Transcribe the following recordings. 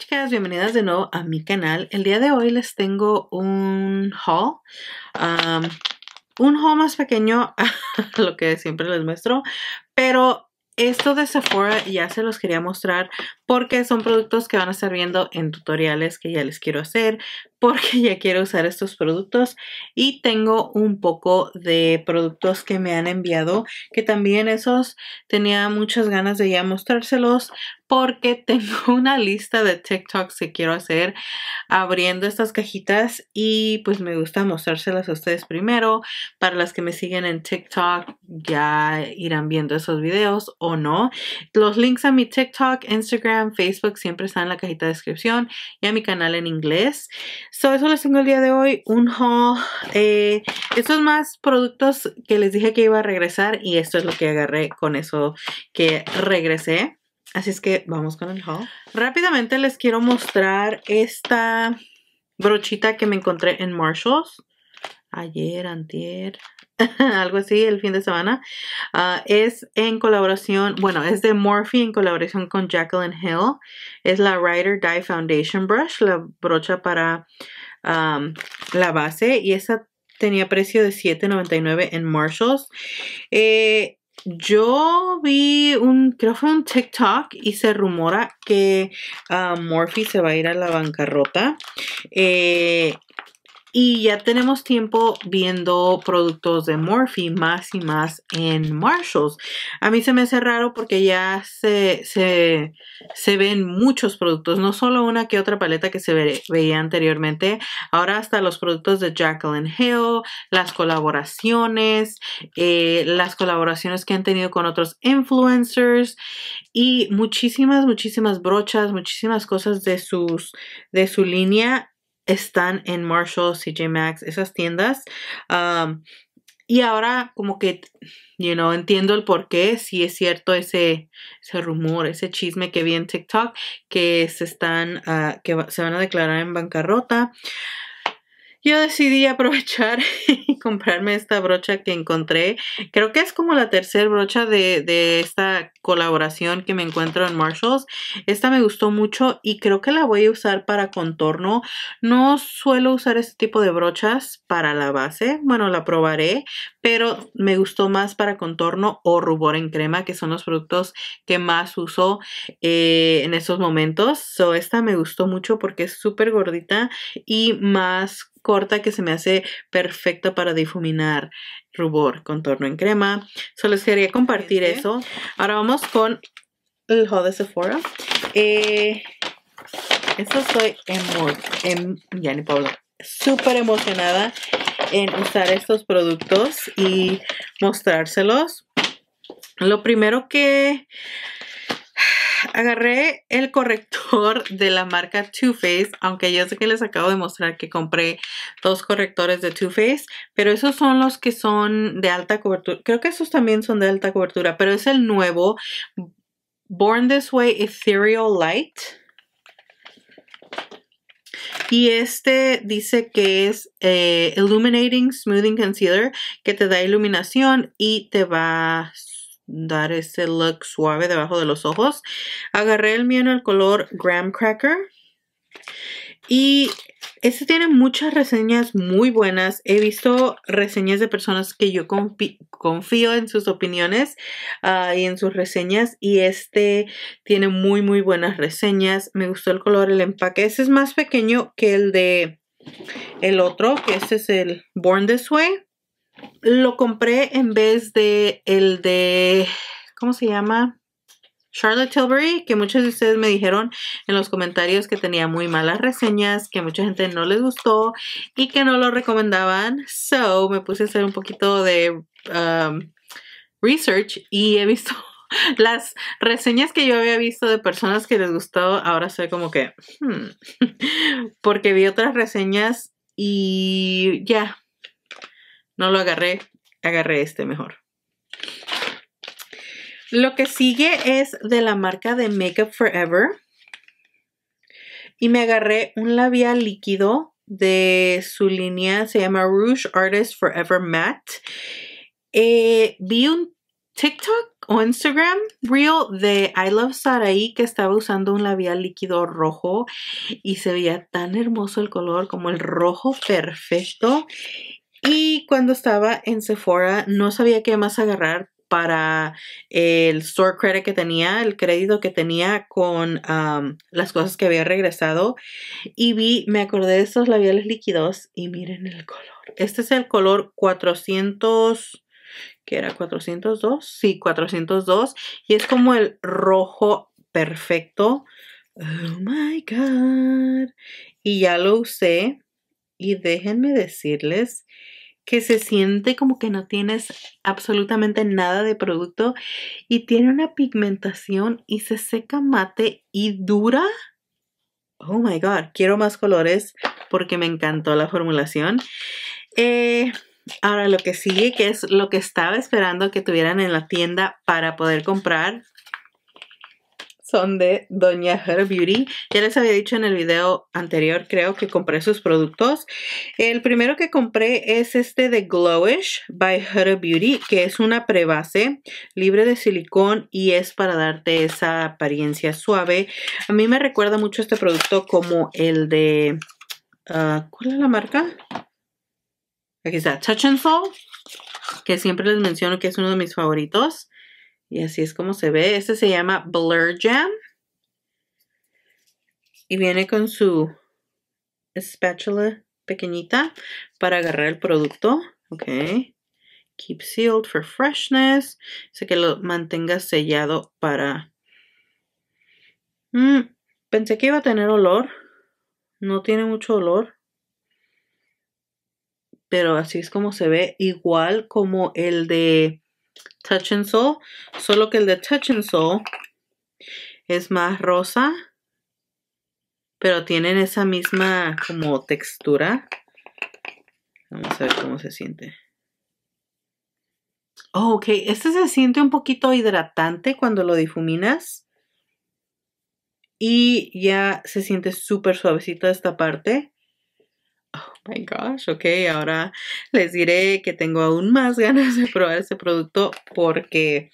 chicas, bienvenidas de nuevo a mi canal. El día de hoy les tengo un haul, un haul más pequeño a lo que siempre les muestro, pero esto de Sephora ya se los quería mostrar porque son productos que van a estar viendo en tutoriales que ya les quiero hacer, porque ya quiero usar estos productos y tengo un poco de productos que me han enviado, que también esos tenía muchas ganas de ya mostrárselos porque tengo una lista de TikToks que quiero hacer abriendo estas cajitas y pues me gusta mostrárselas a ustedes primero. Para las que me siguen en TikTok ya irán viendo esos videos o no. Los links a mi TikTok, Instagram, en Facebook, siempre está en la cajita de descripción y a mi canal en inglés. So, eso les tengo el día de hoy, un haul. Eh, estos más productos que les dije que iba a regresar y esto es lo que agarré con eso que regresé. Así es que vamos con el haul. Rápidamente les quiero mostrar esta brochita que me encontré en Marshalls. Ayer, antier, algo así el fin de semana. Ah, es en colaboración, bueno, es de Morphe en colaboración con Jacqueline Hill. Es la Rider die Foundation Brush, la brocha para la base. Y esa tenía precio de $7.99 en Marshalls. Eh, yo vi un, creo fue un TikTok y se rumora que ah, Morphe se va a ir a la bancarrota. Eh, y ya tenemos tiempo viendo productos de Morphe más y más en Marshalls. A mí se me hace raro porque ya se, se, ven muchos productos, no solo una que otra paleta que se veía anteriormente. Ahora hasta los productos de Jacqueline Hill, las colaboraciones, eh, las colaboraciones que han tenido con otros influencers y muchísimas, muchísimas brochas, muchísimas cosas de, sus, de su línea están en Marshalls, CJ Maxx, esas tiendas. y ahora como que, you know, entiendo el por qué, si es cierto ese, ese rumor, ese chisme que vi en TikTok, que se están, ah, que se van a declarar en bancarrota yo decidí aprovechar y comprarme esta brocha que encontré. Creo que es como la tercera brocha de, esta colaboración que me encuentro en Marshalls. Esta me gustó mucho y creo que la voy a usar para contorno. No suelo usar este tipo de brochas para la base. Bueno, la probaré, pero me gustó más para contorno o rubor en crema, que son los productos que más uso eh, en estos momentos. esta me gustó mucho porque es súper gordita y más corta que se me hace perfecta para difuminar rubor, contorno en crema. Solo les quería compartir este. eso. Ahora vamos con el haul de Sephora. esto eh, eso soy en ya ni súper emocionada en usar estos productos y mostrárselos. Lo primero que Agarré el corrector de la marca Too Faced, aunque ya sé que les acabo de mostrar que compré dos correctores de Too Faced, pero esos son los que son de alta cobertura. Creo que esos también son de alta cobertura, pero es el nuevo Born This Way Ethereal Light. Y este dice que es eh, Illuminating Smoothing Concealer, que te da iluminación y te va dar ese look suave debajo de los ojos. Agarré el mío en el color Graham Cracker. Y este tiene muchas reseñas muy buenas. He visto reseñas de personas que yo confío en sus opiniones ah, y en sus reseñas. Y este tiene muy, muy buenas reseñas. Me gustó el color, el empaque. Este es más pequeño que el de el otro, que este es el Born This Way lo compré en vez de el de, ¿cómo se llama? Charlotte Tilbury, que muchos de ustedes me dijeron en los comentarios que tenía muy malas reseñas, que mucha gente no les gustó y que no lo recomendaban. So, me puse a hacer un poquito de um, research y he visto las reseñas que yo había visto de personas que les gustó. Ahora soy como que, hmm, porque vi otras reseñas y ya, no lo agarré, agarré este mejor. Lo que sigue es de la marca de Makeup Forever. Y me agarré un labial líquido de su línea, se llama Rouge Artist Forever Matte. Eh, vi un TikTok o Instagram Reel de I Love Sarai que estaba usando un labial líquido rojo y se veía tan hermoso el color como el rojo perfecto y cuando estaba en Sephora, no sabía qué más agarrar para el store credit que tenía, el crédito que tenía con las cosas que había regresado. Y vi, me acordé de estos labiales líquidos y miren el color. Este es el color 400, que era 402, sí, 402. Y es como el rojo perfecto. Oh my God. Y ya lo usé y déjenme decirles que se siente como que no tienes absolutamente nada de producto y tiene una pigmentación y se seca mate y dura. Oh my god, quiero más colores porque me encantó la formulación. Eh, ahora lo que sigue, que es lo que estaba esperando que tuvieran en la tienda para poder comprar, son de Doña Her Beauty. Ya les había dicho en el video anterior, creo que compré sus productos. El primero que compré es este de Glowish by Her Beauty, que es una prebase libre de silicón y es para darte esa apariencia suave. A mí me recuerda mucho este producto como el de... Ah, ¿Cuál es la marca? Aquí está, Touch and Soul, que siempre les menciono que es uno de mis favoritos. Y así es como se ve. Este se llama Blur Jam. Y viene con su espátula pequeñita para agarrar el producto. Ok. Keep sealed for freshness. Así que lo mantenga sellado para... Mm, pensé que iba a tener olor. No tiene mucho olor. Pero así es como se ve. Igual como el de Touch and Soul. Solo que el de Touch and Soul es más rosa, pero tienen esa misma como textura. Vamos a ver cómo se siente. Oh, ok, este se siente un poquito hidratante cuando lo difuminas. Y ya se siente súper suavecita esta parte my gosh, ok, ahora les diré que tengo aún más ganas de probar este producto porque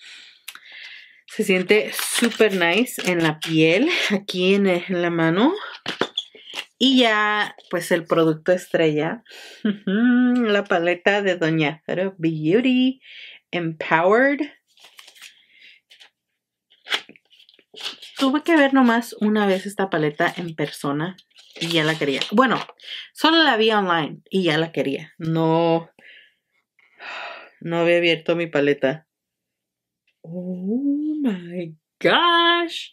se siente super nice en la piel, aquí en, la mano. Y ya, pues el producto estrella, la paleta de Doña Zero Beauty Empowered. Tuve que ver nomás una vez esta paleta en persona y ya la quería. Bueno, solo la vi online y ya la quería. No, no había abierto mi paleta. Oh my gosh.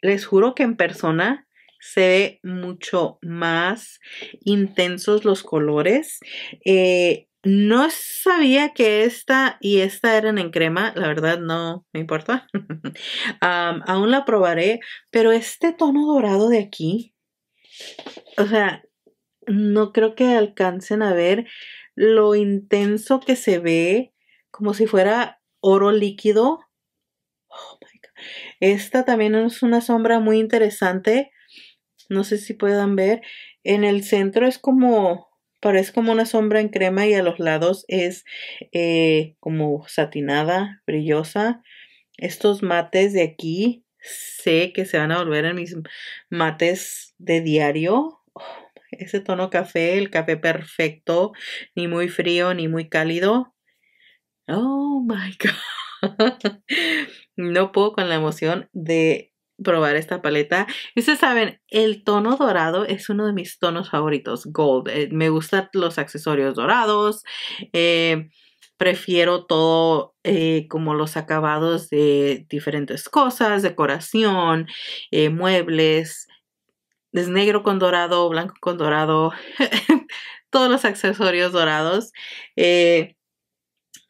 Les juro que en persona se ve mucho más intensos los colores. Eh, no sabía que esta y esta eran en crema, la verdad no me importa. aún la probaré, pero este tono dorado de aquí, o sea, no creo que alcancen a ver lo intenso que se ve, como si fuera oro líquido. Oh esta también es una sombra muy interesante. No sé si puedan ver. En el centro es como parece como una sombra en crema y a los lados es eh, como satinada, brillosa. Estos mates de aquí sé que se van a volver en mis mates de diario. Oh, ese tono café, el café perfecto, ni muy frío ni muy cálido. Oh my god. No puedo con la emoción de probar esta paleta. Y ustedes saben, el tono dorado es uno de mis tonos favoritos, gold. Eh, me gustan los accesorios dorados. Eh, prefiero todo eh, como los acabados de diferentes cosas, decoración, muebles. Es negro con dorado, blanco con dorado, todos los accesorios dorados.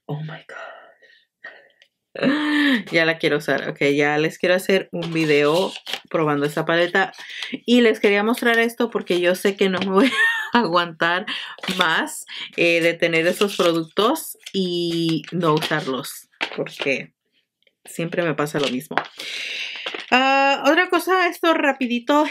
oh my god ya la quiero usar. Ok, ya les quiero hacer un video probando esta paleta. Y les quería mostrar esto porque yo sé que no me voy a aguantar más eh, de tener esos productos y no usarlos. Porque siempre me pasa lo mismo. Ah, otra cosa, esto rapidito.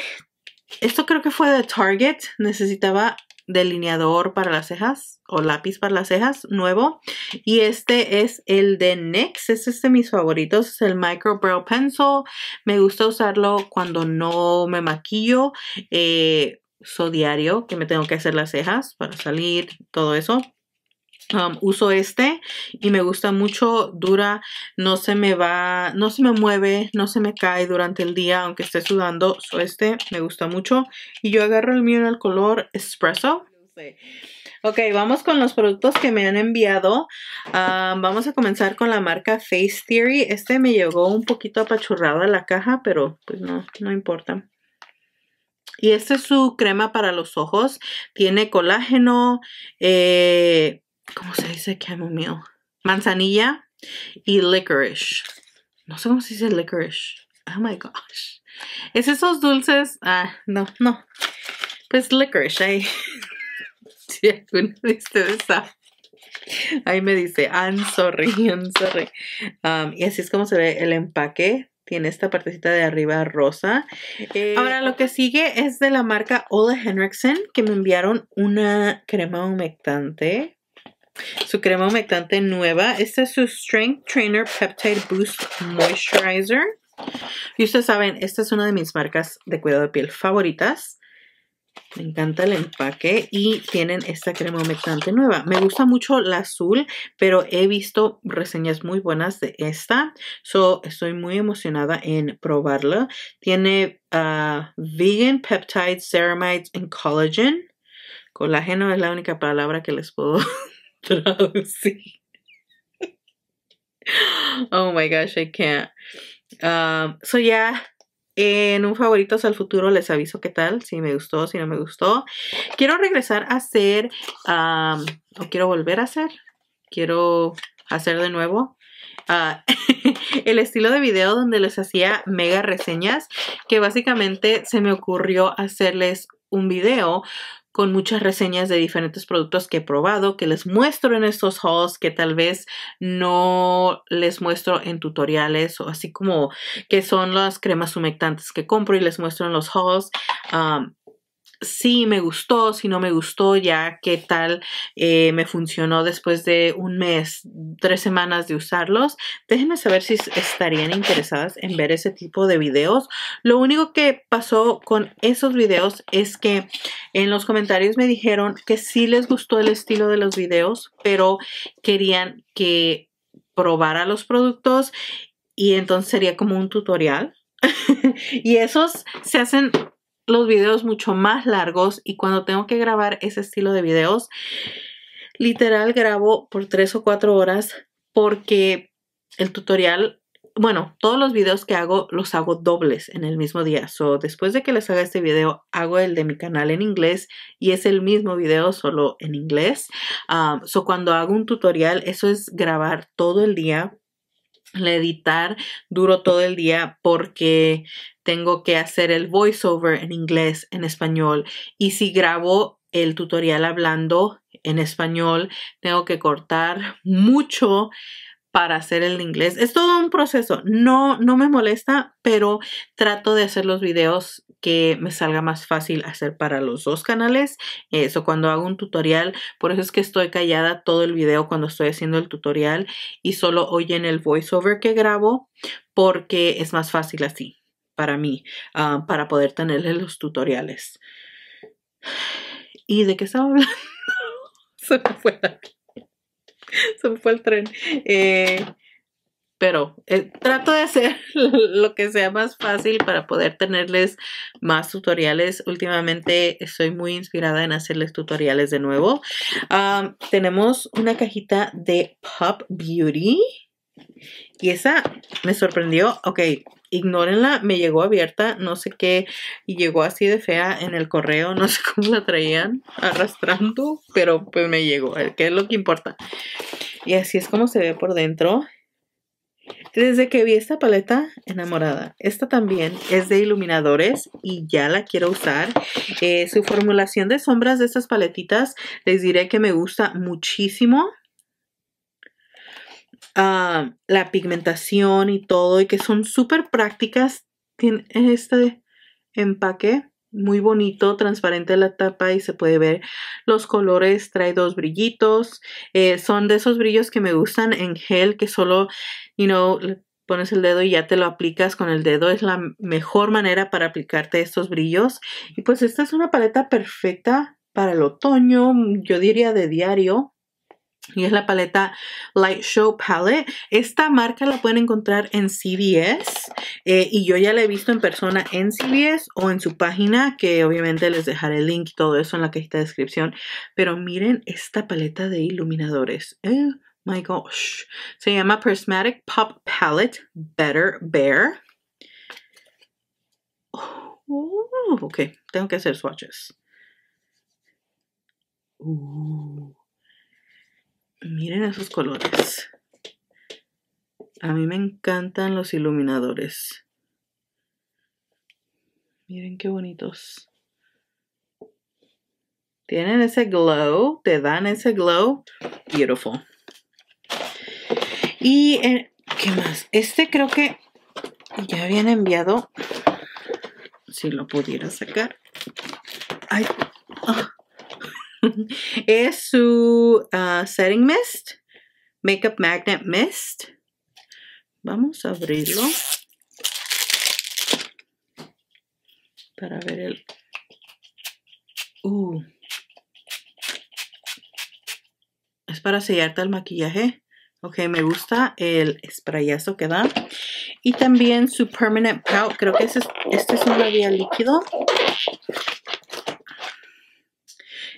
Esto creo que fue de Target. Necesitaba delineador para las cejas o lápiz para las cejas nuevo y este es el de NYX este es de mis favoritos es el micro brow pencil me gusta usarlo cuando no me maquillo eh, diario que me tengo que hacer las cejas para salir todo eso Um, uso este y me gusta mucho, dura, no se me va, no se me mueve, no se me cae durante el día aunque esté sudando. So este me gusta mucho y yo agarro el mío en el color espresso. Ok, vamos con los productos que me han enviado. Ah, vamos a comenzar con la marca Face Theory. Este me llegó un poquito apachurrado en la caja, pero pues no, no importa. Y este es su crema para los ojos. Tiene colágeno, eh, ¿cómo se dice chamomile? Manzanilla y licorice. No sé cómo se dice licorice. Oh my gosh. Es esos dulces. Ah, no, no. Pues licorice. Ahí. alguno Ahí me dice, I'm sorry, I'm sorry. Um, y así es como se ve el empaque. Tiene esta partecita de arriba rosa. Eh, Ahora lo que sigue es de la marca Ola Henriksen que me enviaron una crema humectante su crema humectante nueva. Esta es su Strength Trainer Peptide Boost Moisturizer. Y ustedes saben, esta es una de mis marcas de cuidado de piel favoritas. Me encanta el empaque y tienen esta crema humectante nueva. Me gusta mucho la azul, pero he visto reseñas muy buenas de esta. So, estoy muy emocionada en probarla. Tiene ah, vegan peptides, ceramides and collagen. Colágeno es la única palabra que les puedo traducir. oh my gosh, I can't. Um, so yeah, en un favoritos al futuro les aviso qué tal, si me gustó, si no me gustó. Quiero regresar a hacer, um, o quiero volver a hacer, quiero hacer de nuevo ah, el estilo de video donde les hacía mega reseñas que básicamente se me ocurrió hacerles un video con muchas reseñas de diferentes productos que he probado, que les muestro en estos hauls, que tal vez no les muestro en tutoriales o así como que son las cremas humectantes que compro y les muestro en los hauls. Um, si me gustó, si no me gustó, ya qué tal eh, me funcionó después de un mes, tres semanas de usarlos. Déjenme saber si estarían interesadas en ver ese tipo de videos. Lo único que pasó con esos videos es que en los comentarios me dijeron que sí les gustó el estilo de los videos, pero querían que probara los productos y entonces sería como un tutorial. y esos se hacen los videos mucho más largos y cuando tengo que grabar ese estilo de videos, literal grabo por tres o cuatro horas porque el tutorial bueno, todos los videos que hago los hago dobles en el mismo día. So, después de que les haga este video, hago el de mi canal en inglés y es el mismo video solo en inglés. Ah, o cuando hago un tutorial, eso es grabar todo el día la editar duro todo el día porque tengo que hacer el voiceover en inglés, en español. Y si grabo el tutorial hablando en español, tengo que cortar mucho para hacer el inglés. Es todo un proceso. No, no me molesta, pero trato de hacer los videos que me salga más fácil hacer para los dos canales. Eso cuando hago un tutorial, por eso es que estoy callada todo el video cuando estoy haciendo el tutorial y solo oyen el voiceover que grabo porque es más fácil así para mí, ah, para poder tenerle los tutoriales. ¿Y de qué estaba hablando? Se me fue la se fue el tren. Eh, pero eh, trato de hacer lo que sea más fácil para poder tenerles más tutoriales. Últimamente estoy muy inspirada en hacerles tutoriales de nuevo. tenemos una cajita de Pop Beauty. Y esa me sorprendió. Ok, ignórenla, me llegó abierta, no sé qué, y llegó así de fea en el correo, no sé cómo la traían arrastrando, pero pues me llegó, que es lo que importa. Y así es como se ve por dentro. Desde que vi esta paleta, enamorada. Esta también es de iluminadores y ya la quiero usar. Eh, su formulación de sombras de estas paletitas, les diré que me gusta muchísimo. Ah, la pigmentación y todo, y que son súper prácticas. Tiene este empaque muy bonito, transparente la tapa y se puede ver los colores, trae dos brillitos, eh, son de esos brillos que me gustan en gel que solo, you know, pones el dedo y ya te lo aplicas con el dedo, es la mejor manera para aplicarte estos brillos y pues esta es una paleta perfecta para el otoño, yo diría de diario, y es la paleta Light Show Palette. Esta marca la pueden encontrar en CVS eh, y yo ya la he visto en persona en CVS o en su página que obviamente les dejaré el link y todo eso en la cajita de descripción. Pero miren esta paleta de iluminadores. Oh my gosh. Se llama Prismatic Pop Palette Better Bear. Oh, ok, tengo que hacer swatches. Uh. Miren esos colores. A mí me encantan los iluminadores. Miren qué bonitos. Tienen ese glow, te dan ese glow. Beautiful. Y, eh, ¿qué más? Este creo que ya habían enviado. Si lo pudiera sacar. Ay, ah, es su ah, Setting Mist, Makeup Magnet Mist. Vamos a abrirlo para ver el... Uh. Es para sellarte el maquillaje. Ok, me gusta el sprayazo que da. Y también su Permanent Pout. Creo que este es, este es un labial líquido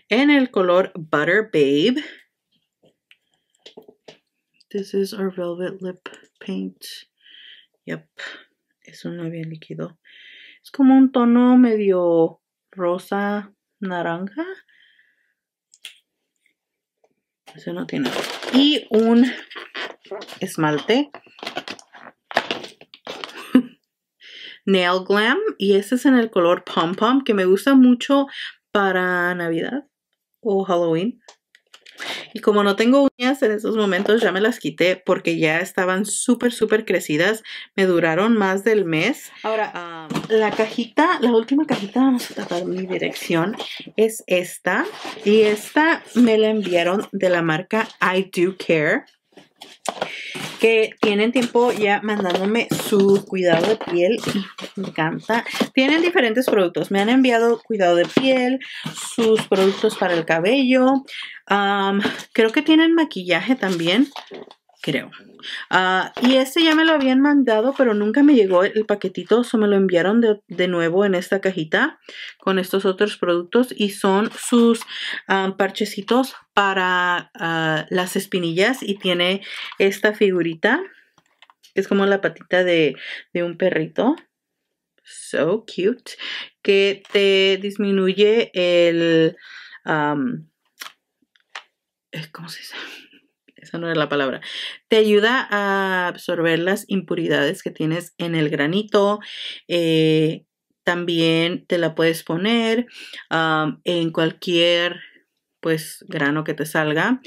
en el color Butter Babe. This is our Velvet Lip Paint. Yep, es un labial líquido. Es como un tono medio rosa, naranja. Eso no tiene. Y un esmalte. Nail Glam. Y este es en el color Pom Pom, que me gusta mucho para Navidad o Halloween. Y como no tengo uñas en estos momentos, ya me las quité porque ya estaban súper, súper crecidas. Me duraron más del mes. Ahora, la cajita, la última cajita, vamos a tratar mi dirección, es esta. Y esta me la enviaron de la marca I Do Care que tienen tiempo ya mandándome su cuidado de piel y me encanta. Tienen diferentes productos. Me han enviado cuidado de piel, sus productos para el cabello. creo que tienen maquillaje también creo. Ah, y este ya me lo habían mandado, pero nunca me llegó el paquetito, o me lo enviaron de, nuevo en esta cajita con estos otros productos y son sus ah, parchecitos para ah, las espinillas y tiene esta figurita, es como la patita de, un perrito. So cute. Que te disminuye el... Eh, ¿Cómo se dice? esa no es la palabra, te ayuda a absorber las impuridades que tienes en el granito. Eh, también te la puedes poner en cualquier pues grano que te salga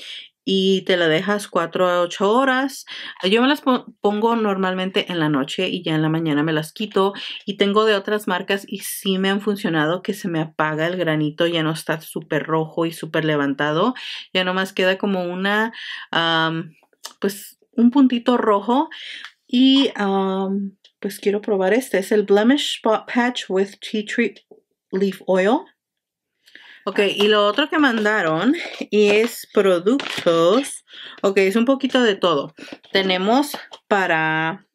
y te la dejas 4 a 8 horas. Yo me las pongo normalmente en la noche y ya en la mañana me las quito y tengo de otras marcas y sí me han funcionado que se me apaga el granito, ya no está súper rojo y súper levantado, ya nomás queda como una, pues un puntito rojo y pues quiero probar este, es el Blemish Spot Patch with Tea Tree Leaf Oil. Ok, y lo otro que mandaron y es productos. Ok, es un poquito de todo. Tenemos para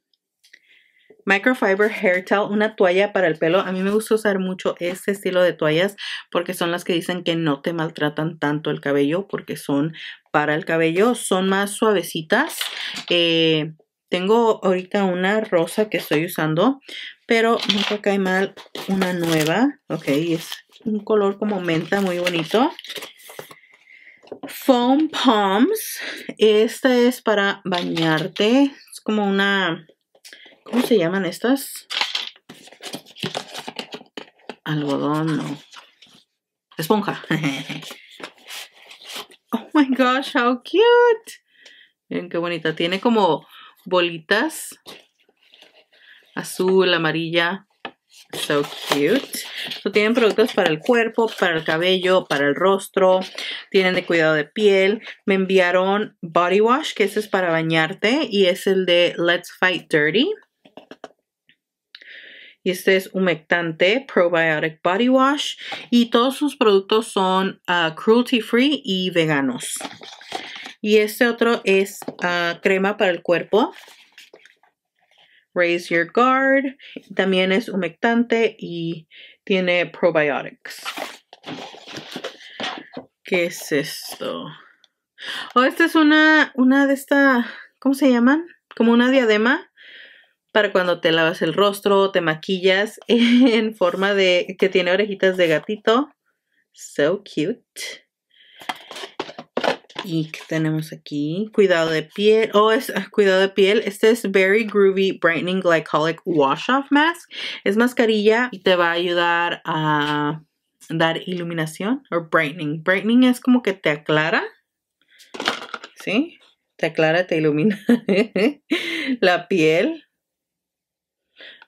Microfiber Hair Towel, una toalla para el pelo. A mí me gusta usar mucho este estilo de toallas porque son las que dicen que no te maltratan tanto el cabello porque son para el cabello. Son más suavecitas. Eh, tengo ahorita una rosa que estoy usando, pero nunca cae mal una nueva. Ok, es un color como menta muy bonito. Foam Palms. Esta es para bañarte. Es como una... ¿Cómo se llaman estas? Algodón, no. Esponja. oh my gosh, how cute. Miren qué bonita. Tiene como bolitas. Azul, amarilla. So cute. tienen productos para el cuerpo, para el cabello, para el rostro. Tienen de cuidado de piel. Me enviaron Body Wash, que ese es para bañarte. Y es el de Let's Fight Dirty. Y este es humectante, probiotic body wash. Y todos sus productos son ah, cruelty free y veganos. Y este otro es ah, crema para el cuerpo. Raise Your Guard. También es humectante y tiene probiotics. ¿Qué es esto? Oh, esta es una, de estas, ¿cómo se llaman? Como una diadema para cuando te lavas el rostro, o te maquillas en forma de, que tiene orejitas de gatito. So cute. ¿Y que tenemos aquí? Cuidado de piel. Oh, es ah, cuidado de piel. Este es Very Groovy Brightening Glycolic Wash Off Mask. Es mascarilla y te va a ayudar a dar iluminación o brightening. Brightening es como que te aclara. ¿Sí? Te aclara, te ilumina la piel.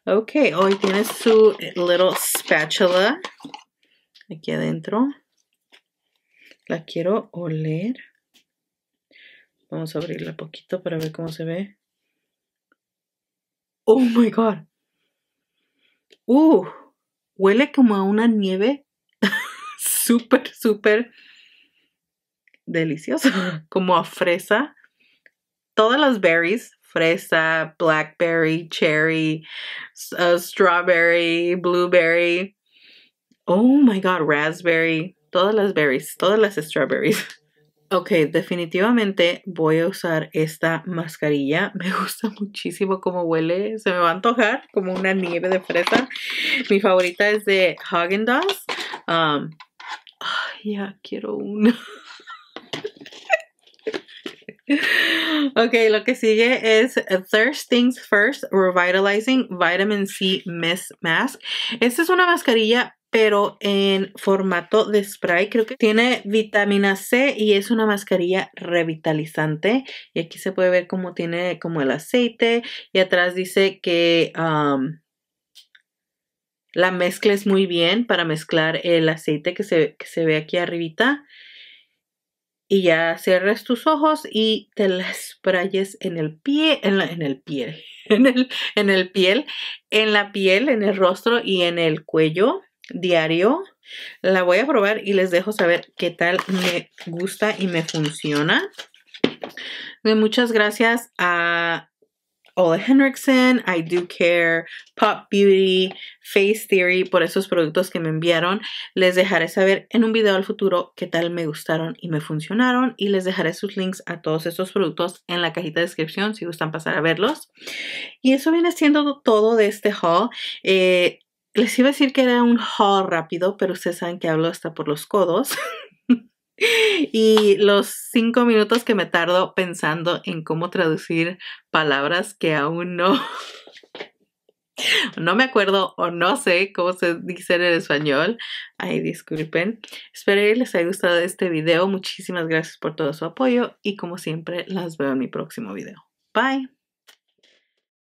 Ok, hoy tiene su little spatula aquí adentro. La quiero oler. Vamos a abrirla poquito para ver cómo se ve. Oh my god. Uh, huele como a una nieve súper, súper Delicioso. Como a fresa. Todas las berries, fresa, blackberry, cherry, uh, strawberry, blueberry. Oh my god, raspberry. Todas las berries, todas las strawberries. Ok, definitivamente voy a usar esta mascarilla. Me gusta muchísimo cómo huele. Se me va a antojar como una nieve de fresa. Mi favorita es de Hagen Dazs. Um, ya quiero una. ok, lo que sigue es Thirst Things First Revitalizing Vitamin C Mist Mask. Esta es una mascarilla pero en formato de spray. Creo que tiene vitamina C y es una mascarilla revitalizante. Y aquí se puede ver cómo tiene como el aceite. Y atrás dice que la mezcles muy bien para mezclar el aceite que se, ve aquí arribita. Y ya cierres tus ojos y te la sprayes en el pie, en, el piel en el, en el piel, en la piel, en el rostro y en el cuello diario. La voy a probar y les dejo saber qué tal me gusta y me funciona. De muchas gracias a Ola Henriksen, I Do Care, Pop Beauty, Face Theory por esos productos que me enviaron. Les dejaré saber en un video al futuro qué tal me gustaron y me funcionaron y les dejaré sus links a todos estos productos en la cajita de descripción si gustan pasar a verlos. Y eso viene siendo todo de este haul. Eh, les iba a decir que era un haul rápido, pero ustedes saben que hablo hasta por los codos. y los cinco minutos que me tardo pensando en cómo traducir palabras que aún no, no me acuerdo o no sé cómo se dice en español. Ay, disculpen. Espero que les haya gustado este video. Muchísimas gracias por todo su apoyo y como siempre las veo en mi próximo video. Bye.